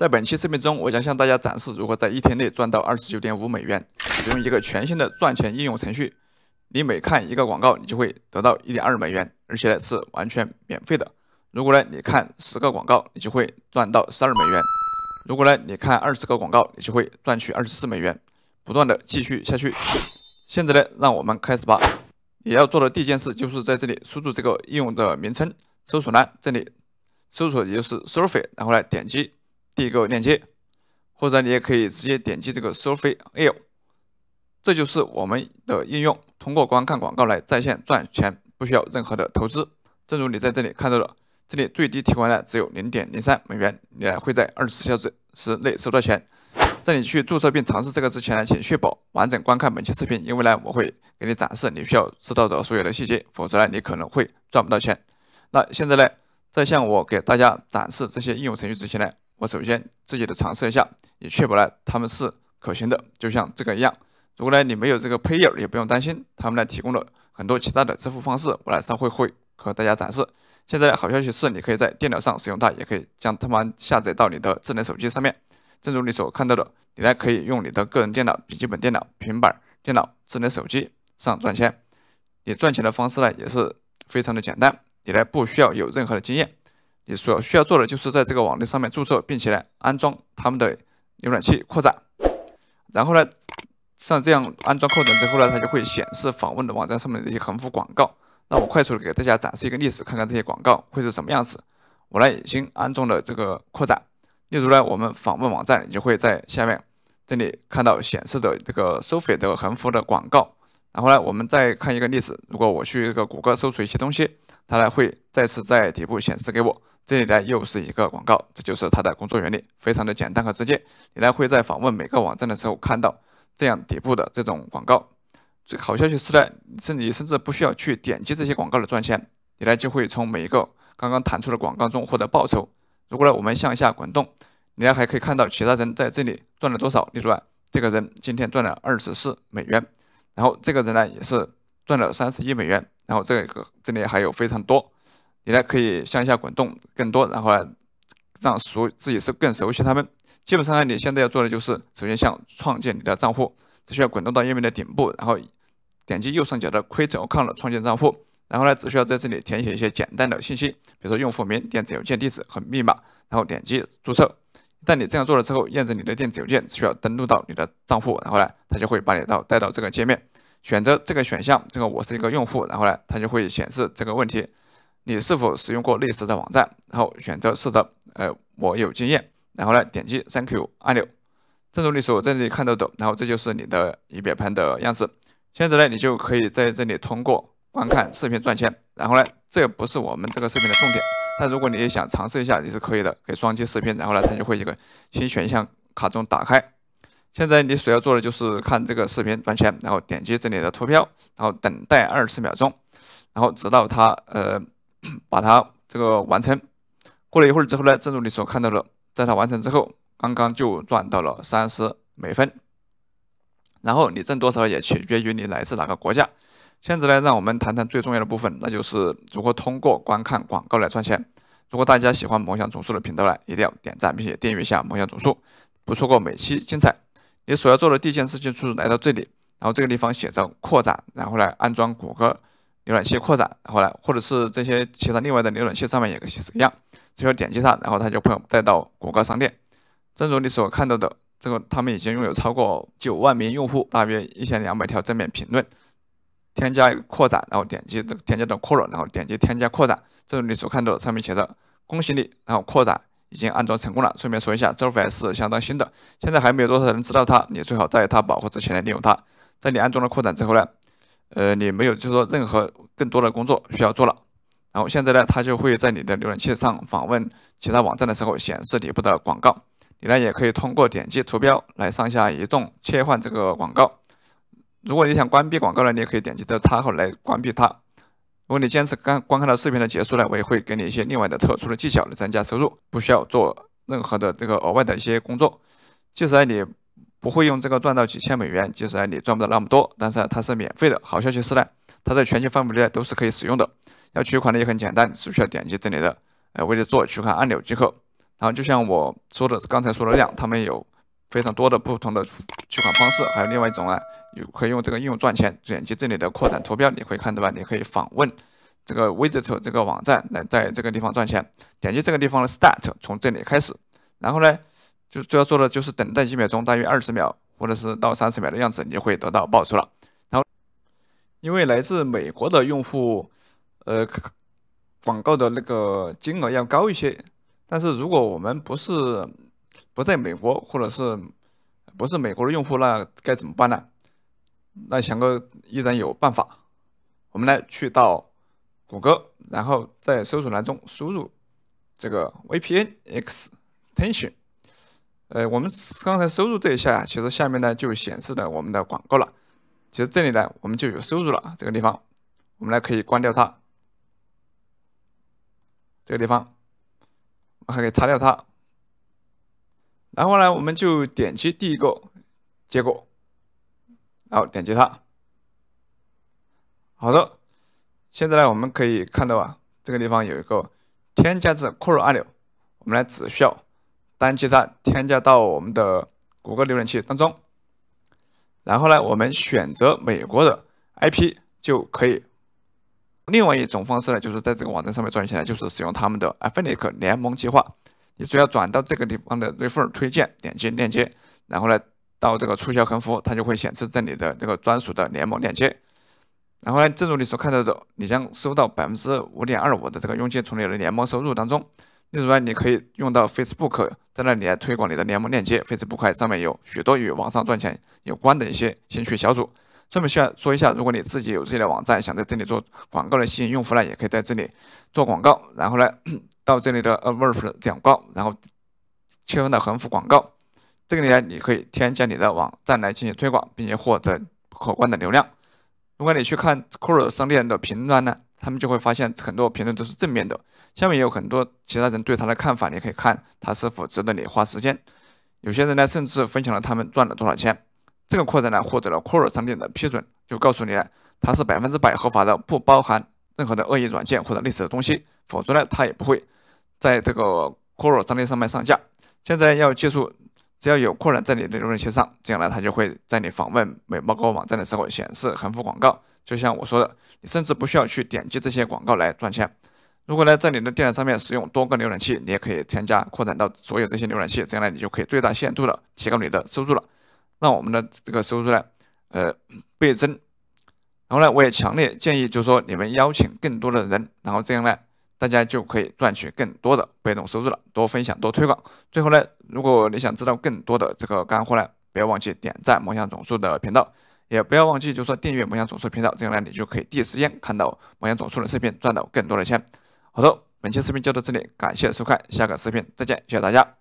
在本期视频中，我将向大家展示如何在一天内赚到二十九点五美元，使用一个全新的赚钱应用程序。你每看一个广告，你就会得到一点二美元，而且呢是完全免费的。如果呢你看十个广告，你就会赚到十二美元。如果呢你看二十个广告，你就会赚取二十四美元。不断的继续下去。现在呢，让我们开始吧。你要做的第一件事就是在这里输入这个应用的名称，搜索栏这里搜索也就是 Surface，然后来点击。一个链接，或者你也可以直接点击这个 Surface L，这就是我们的应用。通过观看广告来在线赚钱，不需要任何的投资。正如你在这里看到的，这里最低提款呢只有零点零三美元，你会在二十四小时内收到钱。在你去注册并尝试这个之前呢，请确保完整观看本期视频，因为呢我会给你展示你需要知道的所有的细节，否则呢你可能会赚不到钱。那现在呢，在向我给大家展示这些应用程序之前呢。我首先自己的尝试一下，也确保了他们是可行的。就像这个一样，如果呢你没有这个配钥，也不用担心，他们呢提供了很多其他的支付方式。我来稍后会和大家展示。现在好消息是，你可以在电脑上使用它，也可以将它们下载到你的智能手机上面。正如你所看到的，你呢可以用你的个人电脑、笔记本电脑、平板电脑、智能手机上赚钱。你赚钱的方式呢也是非常的简单，你呢不需要有任何的经验。你所要需要做的就是在这个网站上面注册，并且呢安装他们的浏览器扩展，然后呢像这样安装扩展之后呢，它就会显示访问的网站上面的一些横幅广告。那我快速的给大家展示一个例子，看看这些广告会是什么样子。我呢已经安装了这个扩展，例如呢我们访问网站，你就会在下面这里看到显示的这个收费的横幅的广告。然后呢我们再看一个例子，如果我去这个谷歌搜索一些东西，它呢会再次在底部显示给我。这里呢又是一个广告，这就是它的工作原理，非常的简单和直接。你呢会在访问每个网站的时候看到这样底部的这种广告。最好消息是呢，是你甚至不需要去点击这些广告来赚钱，你呢就会从每一个刚刚弹出的广告中获得报酬。如果呢我们向下滚动，你呢还可以看到其他人在这里赚了多少。例如啊，这个人今天赚了二十四美元，然后这个人呢也是赚了三十一美元，然后这个这里还有非常多。你呢可以向下滚动更多，然后呢让熟自己是更熟悉他们。基本上呢，你现在要做的就是首先像创建你的账户，只需要滚动到页面的顶部，然后点击右上角的 Create Account 创建账户。然后呢，只需要在这里填写一些简单的信息，比如说用户名、电子邮件地址和密码，然后点击注册。但你这样做了之后，验证你的电子邮件，只需要登录到你的账户，然后呢，它就会把你到带到这个界面，选择这个选项，这个我是一个用户，然后呢，它就会显示这个问题。你是否使用过类似的网站？然后选择是的，呃，我有经验。然后呢，点击 Thank you 按钮。正如你所在这里看到的，然后这就是你的仪表盘的样式。现在呢，你就可以在这里通过观看视频赚钱。然后呢，这不是我们这个视频的重点。但如果你也想尝试一下，你是可以的，可以双击视频，然后呢，它就会一个新选项卡中打开。现在你所要做的就是看这个视频赚钱，然后点击这里的图标，然后等待二十秒钟，然后直到它呃。把它这个完成，过了一会儿之后呢，正如你所看到的，在它完成之后，刚刚就赚到了三十美分。然后你挣多少也取决于你来自哪个国家。现在呢，让我们谈谈最重要的部分，那就是如何通过观看广告来赚钱。如果大家喜欢梦想总数的频道呢，一定要点赞并且订阅一下梦想总数，不错过每期精彩。你所要做的第一件事情是来到这里，然后这个地方写着扩展，然后来安装谷歌。浏览器扩展，然后呢，或者是这些其他另外的浏览器上面也是一样，只要点击它，然后它就会带到谷歌商店。正如你所看到的，这个他们已经拥有超过九万名用户，大约一千两百条正面评论。添加扩展，然后点击这个添加的扩展，然后点击添加扩展。正如你所看到的，上面写着“恭喜你，然后扩展已经安装成功了”。顺便说一下，这个扩是相当新的，现在还没有多少人知道它。你最好在它保护之前来利用它。在你安装了扩展之后呢？呃，你没有，就是说任何更多的工作需要做了。然后现在呢，它就会在你的浏览器上访问其他网站的时候显示底部的广告。你呢，也可以通过点击图标来上下移动切换这个广告。如果你想关闭广告呢，你也可以点击这个叉号来关闭它。如果你坚持看观看到视频的结束呢，我也会给你一些另外的特殊的技巧来增加收入，不需要做任何的这个额外的一些工作，即使你。不会用这个赚到几千美元，即使啊你赚不到那么多，但是它是免费的。好消息是呢，它在全球范围内都是可以使用的。要取款呢也很简单，只需要点击这里的呃位置做取款按钮即可。然后就像我说的，刚才说的那样，他们有非常多的不同的取款方式。还有另外一种啊，可以用这个应用赚钱。点击这里的扩展图标，你可以看到吧？你可以访问这个 v i s i t 这个网站来在这个地方赚钱。点击这个地方的 Start，从这里开始。然后呢？就是主要做的就是等待几秒钟，大约二十秒或者是到三十秒的样子，你会得到报酬了。然后，因为来自美国的用户，呃，广告的那个金额要高一些。但是如果我们不是不在美国，或者是不是美国的用户，那该怎么办呢？那翔哥依然有办法。我们来去到谷歌，然后在搜索栏中输入这个 VPN extension。呃，我们刚才收入这一下，其实下面呢就显示了我们的广告了。其实这里呢，我们就有收入了。这个地方，我们来可以关掉它。这个地方，还可以擦掉它。然后呢，我们就点击第一个结果，然后点击它。好的，现在呢，我们可以看到啊，这个地方有一个添加至库入按钮，我们来只需要。单击它，添加到我们的谷歌浏览器当中。然后呢，我们选择美国的 IP 就可以。另外一种方式呢，就是在这个网站上面赚钱呢，就是使用他们的 Affiliate 联盟计划。你只要转到这个地方的 refer 推荐，点击链接，然后呢，到这个促销横幅，它就会显示这里的这个专属的联盟链接。然后呢，正如你所看到的，你将收到百分之五点二五的这个佣金从你的联盟收入当中。另外，你可以用到 Facebook。在那里来推广你的联盟链接，Facebook 上面有许多与网上赚钱有关的一些兴趣小组。专门需要说一下，如果你自己有自己的网站，想在这里做广告来吸引用户呢，也可以在这里做广告，然后呢，到这里的 Advert 广告，然后切换到横幅广告。这个里呢，你可以添加你的网站来进行推广，并且获得可观的流量。如果你去看酷尔商店的评论呢？他们就会发现很多评论都是正面的，下面也有很多其他人对他的看法，你可以看他是否值得你花时间。有些人呢，甚至分享了他们赚了多少钱。这个扩展呢，获得了 Quora 商店的批准，就告诉你了，它是百分之百合法的，不包含任何的恶意软件或者类似的东西，否则呢，他也不会在这个 r 热商店上面上架。现在要记住，只要有扩展在你的浏览器上，这样呢，它就会在你访问美猫狗网站的时候显示横幅广告。就像我说的，你甚至不需要去点击这些广告来赚钱。如果呢，在你的电脑上面使用多个浏览器，你也可以添加扩展到所有这些浏览器，这样呢，你就可以最大限度的提高你的收入了，让我们的这个收入呢，呃，倍增。然后呢，我也强烈建议，就是说你们邀请更多的人，然后这样呢，大家就可以赚取更多的被动收入了。多分享，多推广。最后呢，如果你想知道更多的这个干货呢，不要忘记点赞梦想总数的频道。也不要忘记，就说订阅摩样总说频道，这样呢，你就可以第一时间看到摩样总说的视频，赚到更多的钱。好的，本期视频就到这里，感谢收看，下个视频再见，谢谢大家。